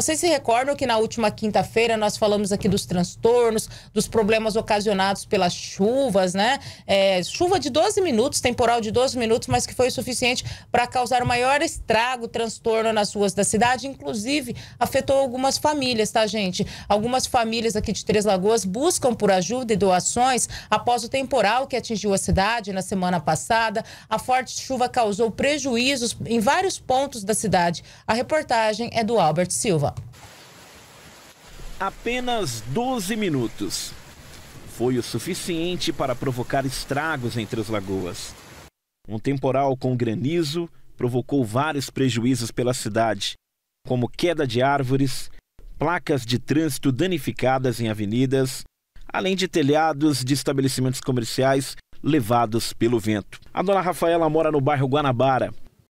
Vocês se recordam que na última quinta-feira nós falamos aqui dos transtornos, dos problemas ocasionados pelas chuvas, né? É, chuva de 12 minutos, temporal de 12 minutos, mas que foi suficiente para causar o maior estrago, transtorno nas ruas da cidade, inclusive afetou algumas famílias, tá, gente? Algumas famílias aqui de Três Lagoas buscam por ajuda e doações após o temporal que atingiu a cidade na semana passada. A forte chuva causou prejuízos em vários pontos da cidade. A reportagem é do Albert Silva apenas 12 minutos. Foi o suficiente para provocar estragos entre as lagoas. Um temporal com granizo provocou vários prejuízos pela cidade, como queda de árvores, placas de trânsito danificadas em avenidas, além de telhados de estabelecimentos comerciais levados pelo vento. A dona Rafaela mora no bairro Guanabara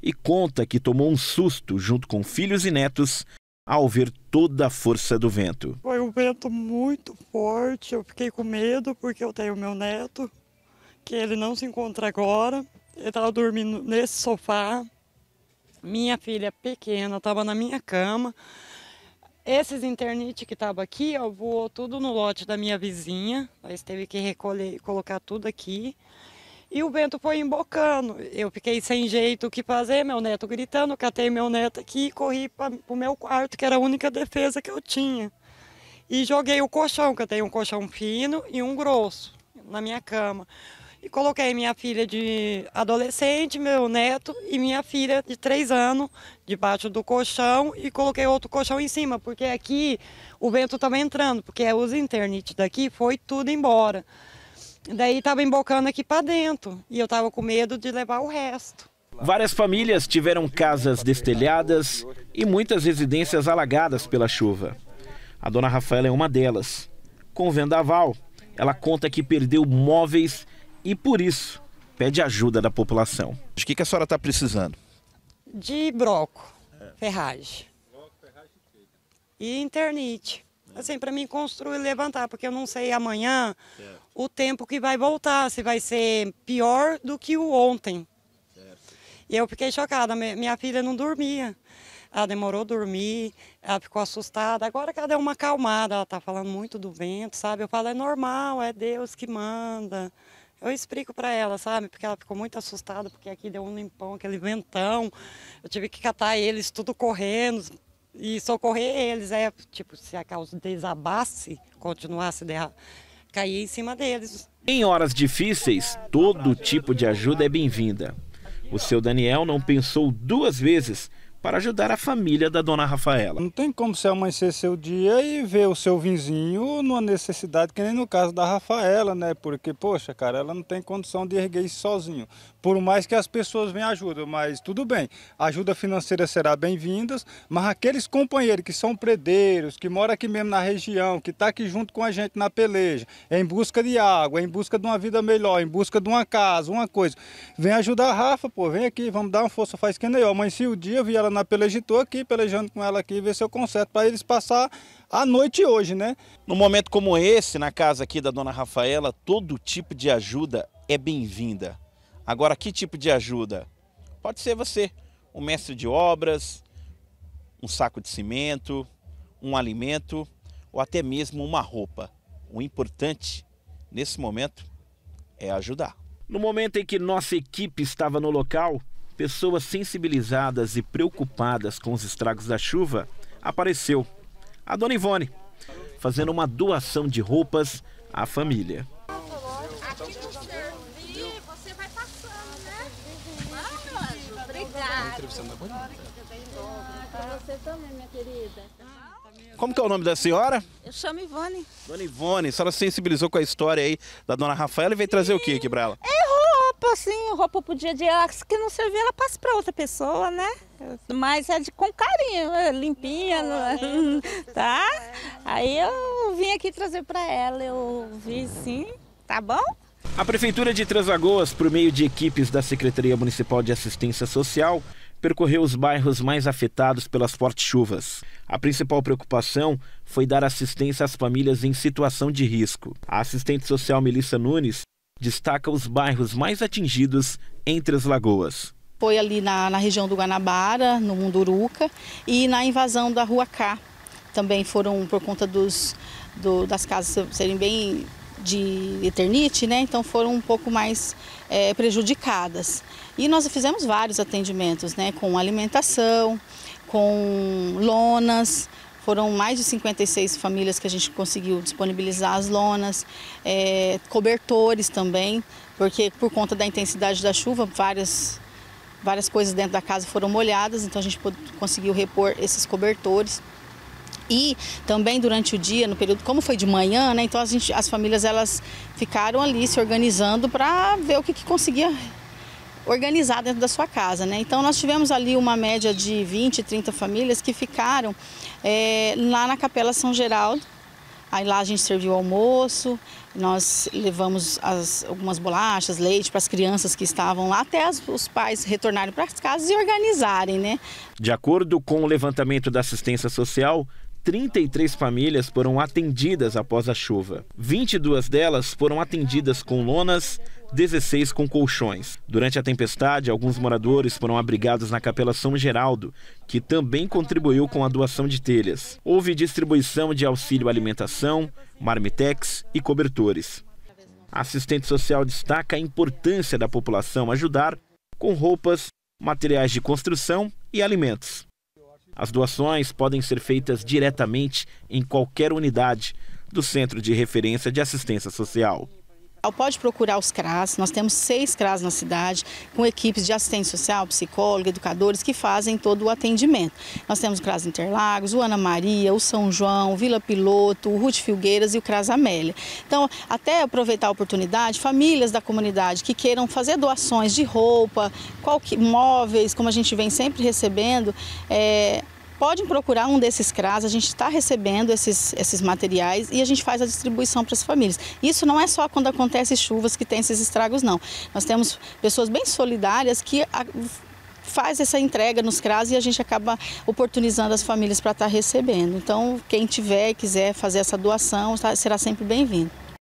e conta que tomou um susto junto com filhos e netos ao ver toda a força do vento. Foi um vento muito forte, eu fiquei com medo porque eu tenho meu neto, que ele não se encontra agora. Ele estava dormindo nesse sofá. Minha filha pequena estava na minha cama. Esses internet que estavam aqui, ó, voou tudo no lote da minha vizinha. mas teve que recolher, colocar tudo aqui. E o vento foi embocando. Eu fiquei sem jeito o que fazer, meu neto gritando, catei meu neto aqui e corri para o meu quarto, que era a única defesa que eu tinha. E joguei o colchão, que eu tenho um colchão fino e um grosso, na minha cama. E coloquei minha filha de adolescente, meu neto e minha filha de três anos debaixo do colchão e coloquei outro colchão em cima, porque aqui o vento estava entrando, porque os internet daqui foi tudo embora. Daí estava embocando aqui para dentro e eu estava com medo de levar o resto. Várias famílias tiveram casas destelhadas e muitas residências alagadas pela chuva. A dona Rafaela é uma delas. Com o vendaval, ela conta que perdeu móveis e, por isso, pede ajuda da população. De que, que a senhora está precisando? De broco, ferragem. E internite assim, para mim construir e levantar, porque eu não sei amanhã certo. o tempo que vai voltar, se vai ser pior do que o ontem. Certo. E eu fiquei chocada, minha filha não dormia. Ela demorou a dormir, ela ficou assustada. Agora que ela deu uma acalmada, ela tá falando muito do vento, sabe? Eu falo, é normal, é Deus que manda. Eu explico para ela, sabe? Porque ela ficou muito assustada, porque aqui deu um limpão, aquele ventão. Eu tive que catar eles tudo correndo, e socorrer eles. É, tipo, se a causa desabasse, continuasse a cair em cima deles. Em horas difíceis, todo tipo de ajuda é bem-vinda. O seu Daniel não pensou duas vezes para ajudar a família da dona Rafaela. Não tem como você amanhecer seu dia e ver o seu vizinho numa necessidade que nem no caso da Rafaela, né? Porque, poxa, cara, ela não tem condição de erguer isso sozinho. Por mais que as pessoas venham ajuda, mas tudo bem, ajuda financeira será bem vinda mas aqueles companheiros que são predeiros, que moram aqui mesmo na região, que tá aqui junto com a gente na peleja, em busca de água, em busca de uma vida melhor, em busca de uma casa, uma coisa, vem ajudar a Rafa, pô, vem aqui, vamos dar uma força, faz que nem eu. Amanheci o dia, vi ela na peleja, estou aqui pelejando com ela aqui, ver se eu conserto para eles passar a noite hoje, né? Num momento como esse, na casa aqui da dona Rafaela, todo tipo de ajuda é bem-vinda. Agora, que tipo de ajuda? Pode ser você, um mestre de obras, um saco de cimento, um alimento ou até mesmo uma roupa. O importante nesse momento é ajudar. No momento em que nossa equipe estava no local, pessoas sensibilizadas e preocupadas com os estragos da chuva, apareceu a dona Ivone, fazendo uma doação de roupas à família. Como que é o nome da senhora? Eu chamo Ivone. Dona Ivone, a senhora sensibilizou com a história aí da dona Rafaela e veio trazer o que aqui pra ela? roupa, assim, roupa pro dia a dia, que não servir, ela passa para outra pessoa, né? Mas é de, com carinho, é limpinha, não, é? É, tá? Né? Aí eu vim aqui trazer para ela, eu vi sim, tá bom? A Prefeitura de Três por meio de equipes da Secretaria Municipal de Assistência Social, percorreu os bairros mais afetados pelas fortes chuvas. A principal preocupação foi dar assistência às famílias em situação de risco. A assistente social Melissa Nunes destaca os bairros mais atingidos entre as lagoas. Foi ali na, na região do Guanabara, no Munduruca, e na invasão da Rua K. Também foram por conta dos, do, das casas serem bem de eternite, né? Então foram um pouco mais é, prejudicadas. E nós fizemos vários atendimentos, né? Com alimentação, com lonas, foram mais de 56 famílias que a gente conseguiu disponibilizar as lonas, é, cobertores também, porque por conta da intensidade da chuva, várias, várias coisas dentro da casa foram molhadas, então a gente conseguiu repor esses cobertores. E também durante o dia, no período, como foi de manhã, né, então gente, as famílias elas ficaram ali se organizando para ver o que, que conseguia organizar dentro da sua casa. Né? Então nós tivemos ali uma média de 20, 30 famílias que ficaram é, lá na Capela São Geraldo. Aí lá a gente serviu almoço, nós levamos as, algumas bolachas, leite para as crianças que estavam lá, até as, os pais retornarem para as casas e organizarem, né? De acordo com o levantamento da assistência social, 33 famílias foram atendidas após a chuva. 22 delas foram atendidas com lonas, 16 com colchões. Durante a tempestade, alguns moradores foram abrigados na Capela São Geraldo, que também contribuiu com a doação de telhas. Houve distribuição de auxílio alimentação, marmitex e cobertores. A assistente social destaca a importância da população ajudar com roupas, materiais de construção e alimentos. As doações podem ser feitas diretamente em qualquer unidade do Centro de Referência de Assistência Social. Pode procurar os CRAS, nós temos seis CRAS na cidade, com equipes de assistência social, psicólogo, educadores que fazem todo o atendimento. Nós temos o CRAS Interlagos, o Ana Maria, o São João, o Vila Piloto, o Ruth Filgueiras e o CRAS Amélia. Então, até aproveitar a oportunidade, famílias da comunidade que queiram fazer doações de roupa, qualquer, móveis, como a gente vem sempre recebendo, é, podem procurar um desses CRAS, a gente está recebendo esses, esses materiais e a gente faz a distribuição para as famílias. Isso não é só quando acontece chuvas que tem esses estragos, não. Nós temos pessoas bem solidárias que a, faz essa entrega nos CRAS e a gente acaba oportunizando as famílias para estar tá recebendo. Então, quem tiver e quiser fazer essa doação tá, será sempre bem-vindo.